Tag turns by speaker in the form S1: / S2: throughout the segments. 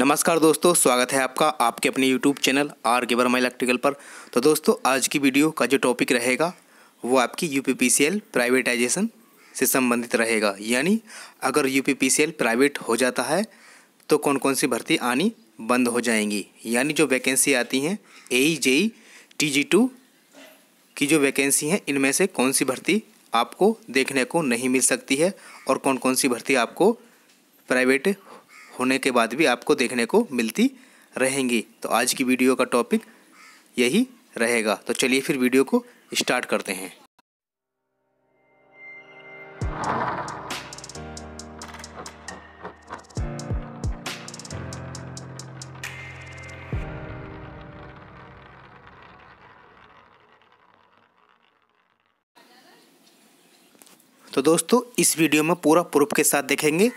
S1: नमस्कार दोस्तों स्वागत है आपका आपके अपने YouTube चैनल आर गेबर वर्मा इलेक्ट्रिकल पर तो दोस्तों आज की वीडियो का जो टॉपिक रहेगा वो आपकी यू प्राइवेटाइजेशन से संबंधित रहेगा यानी अगर यू प्राइवेट हो जाता है तो कौन कौन सी भर्ती आनी बंद हो जाएंगी यानी जो वैकेंसी आती हैं A J E T G two की जो वैकेंसी हैं इनमें से कौन सी भर्ती आपको देखने को नहीं मिल सकती है और कौन कौन सी भर्ती आपको प्राइवेट होने के बाद भी आपको देखने को मिलती रहेंगी तो आज की वीडियो का टॉपिक यही रहेगा तो चलिए फिर वीडियो को स्टार्ट करते हैं तो दोस्तों इस वीडियो में पूरा प्रूफ के साथ देखेंगे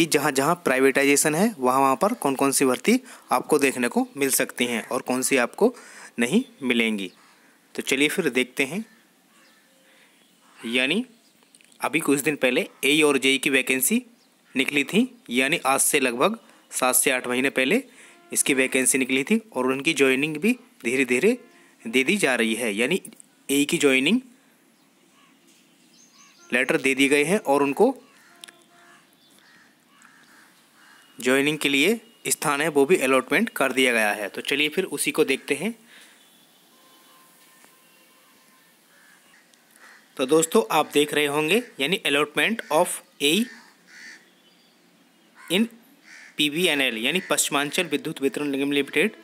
S1: कि जहाँ जहाँ प्राइवेटाइजेशन है वहाँ वहाँ पर कौन कौन सी भर्ती आपको देखने को मिल सकती हैं और कौन सी आपको नहीं मिलेंगी तो चलिए फिर देखते हैं यानी अभी कुछ दिन पहले ए और जे की वैकेंसी निकली थी यानी आज से लगभग सात से आठ महीने पहले इसकी वैकेंसी निकली थी और उनकी ज्वाइनिंग भी धीरे धीरे दे दी जा रही है यानी ए की ज्वाइनिंग लेटर दे दिए गए हैं और उनको ज्वाइनिंग के लिए स्थान है वो भी अलॉटमेंट कर दिया गया है तो चलिए फिर उसी को देखते हैं तो दोस्तों आप देख रहे होंगे यानी अलॉटमेंट ऑफ ए इन पीबीएनएल यानी पश्चिमांचल विद्युत वितरण निगम लिमिटेड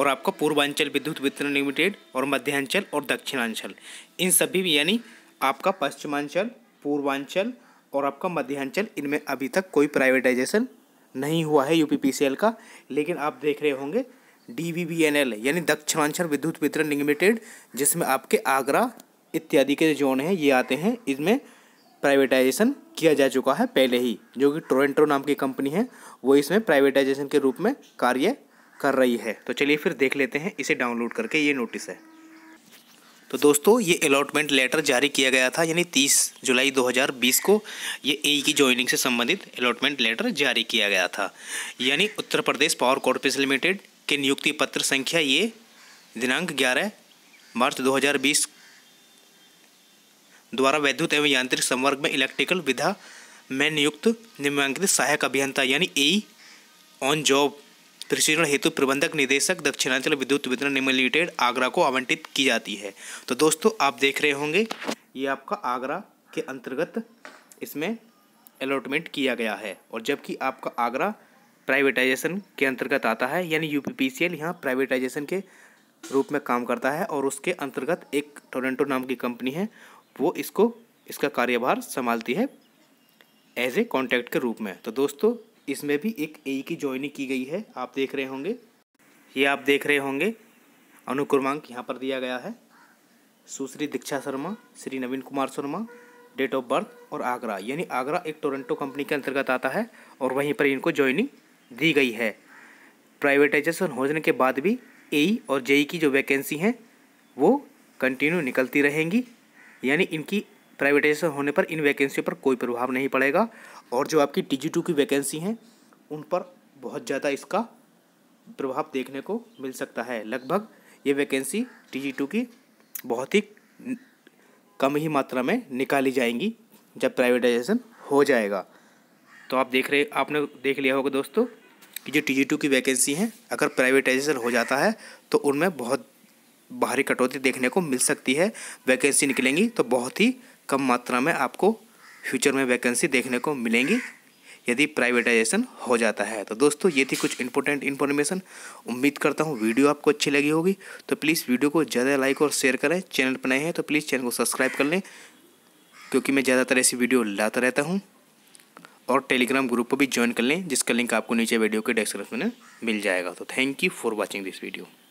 S1: और आपका पूर्वांचल विद्युत वितरण लिमिटेड और मध्यांचल और दक्षिणांचल इन सभी यानी आपका पश्चिमांचल पूर्वांचल और आपका मध्यांचल इनमें अभी तक कोई प्राइवेटाइजेशन नहीं हुआ है यूपीपीसीएल का लेकिन आप देख रहे होंगे डीवीबीएनएल यानी दक्षिणांचल विद्युत वितरण लिमिटेड जिसमें आपके आगरा इत्यादि के जोन हैं ये आते हैं इसमें प्राइवेटाइजेशन किया जा चुका है पहले ही जो कि टोरेंटो नाम की कंपनी है वो इसमें प्राइवेटाइजेशन के रूप में कार्य कर रही है तो चलिए फिर देख लेते हैं इसे डाउनलोड करके ये नोटिस है तो दोस्तों ये अलॉटमेंट लेटर जारी किया गया था यानी 30 जुलाई 2020 को ये ए e की ज्वाइनिंग से संबंधित अलॉटमेंट लेटर जारी किया गया था यानी Uttar Pradesh power corporation limited के नियुक्ति पत्र संख्या ये दिनांक 11 मार्च 2020 द्वारा वैद्युत एवं यांत्रिक संवर्ग में इलेक्ट्रिकल विधा में नियुक्त निम्नांकित सहायक अभियंता यानी ए ऑन जॉब प्रशिक्षण हेतु प्रबंधक निदेशक दक्षिणांचल विद्युत वितरण निगम लिमिटेड आगरा को आवंटित की जाती है तो दोस्तों आप देख रहे होंगे ये आपका आगरा के अंतर्गत इसमें अलॉटमेंट किया गया है और जबकि आपका आगरा प्राइवेटाइजेशन के अंतर्गत आता है यानी यू पी यहाँ प्राइवेटाइजेशन के रूप में काम करता है और उसके अंतर्गत एक टोरेंटो नाम की कंपनी है वो इसको इसका कार्यभार संभालती है एज ए कॉन्ट्रैक्ट के रूप में तो दोस्तों इसमें भी एक ए की ज्वाइनिंग की गई है आप देख रहे होंगे ये आप देख रहे होंगे अनुक्रमांक यहाँ पर दिया गया है Sushri Diksha Sharma Shri Naveen Kumar Sharma date of birth और आगरा यानी आगरा एक टोरंटो कंपनी के अंतर्गत आता है और वहीं पर इनको ज्वाइनिंग दी गई है प्राइवेटाइजेशन हो जाने के बाद भी ए और जेई की जो वैकेंसी हैं वो कंटिन्यू निकलती रहेंगी यानी इनकी प्राइवेटाइजेशन होने पर इन वैकेंसियों पर कोई प्रभाव नहीं पड़ेगा और जो आपकी टी जी टू की वैकेंसी हैं उन पर बहुत ज़्यादा इसका प्रभाव देखने को मिल सकता है लगभग ये वैकेंसी टी जी टू की बहुत ही कम ही मात्रा में निकाली जाएंगी जब प्राइवेटाइजेशन हो जाएगा तो आप देख रहे आपने देख लिया होगा दोस्तों कि जो टी जी टू की वैकेंसी हैं अगर प्राइवेटाइजेशन हो जाता है तो उनमें बहुत भारी कटौती देखने को मिल सकती है वैकेंसी निकलेंगी तो बहुत ही कम मात्रा में आपको फ्यूचर में वैकेंसी देखने को मिलेंगी यदि प्राइवेटाइजेशन हो जाता है तो दोस्तों ये थी कुछ इंपॉर्टेंट इन्फॉर्मेशन उम्मीद करता हूँ वीडियो आपको अच्छी लगी होगी तो प्लीज़ वीडियो को ज़्यादा लाइक और शेयर करें चैनल पर नए हैं तो प्लीज़ चैनल को सब्सक्राइब कर लें क्योंकि मैं ज़्यादातर ऐसी वीडियो लाता रहता हूँ और टेलीग्राम ग्रुप पर भी ज्वाइन कर लें जिसका लिंक आपको नीचे वीडियो के डिस्क्रिप्शन में मिल जाएगा तो thank you for watching this video